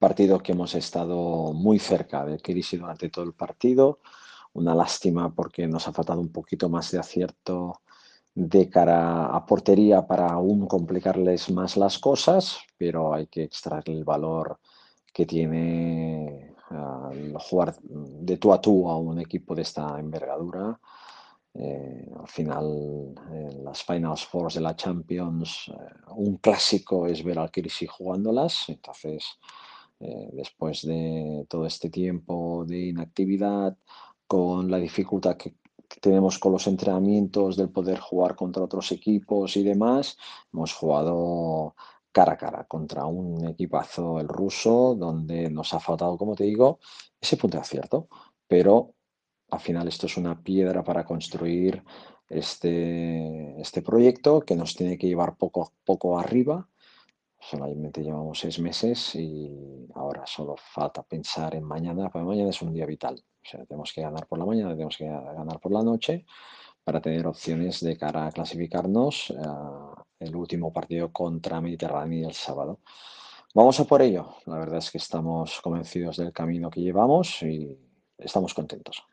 partido que hemos estado muy cerca de Kirisi durante todo el partido. Una lástima porque nos ha faltado un poquito más de acierto de cara a portería para aún complicarles más las cosas, pero hay que extraer el valor que tiene eh, jugar de tú a tú a un equipo de esta envergadura. Eh, al final, en las Finals Four de la Champions, eh, un clásico es ver al Kirisi jugándolas, entonces eh, después de todo este tiempo de inactividad, con la dificultad que tenemos con los entrenamientos, del poder jugar contra otros equipos y demás, hemos jugado cara a cara contra un equipazo, el ruso, donde nos ha faltado, como te digo, ese punto de acierto. Pero al final esto es una piedra para construir este, este proyecto que nos tiene que llevar poco a poco arriba. Solamente llevamos seis meses y ahora, solo falta pensar en mañana, porque mañana es un día vital. tenemos que ganar por la mañana, tenemos que ganar por la noche para tener opciones de cara a clasificarnos eh, el último partido contra Mediterráneo el sábado. Vamos a por ello. La verdad es que estamos convencidos del camino que llevamos y estamos contentos.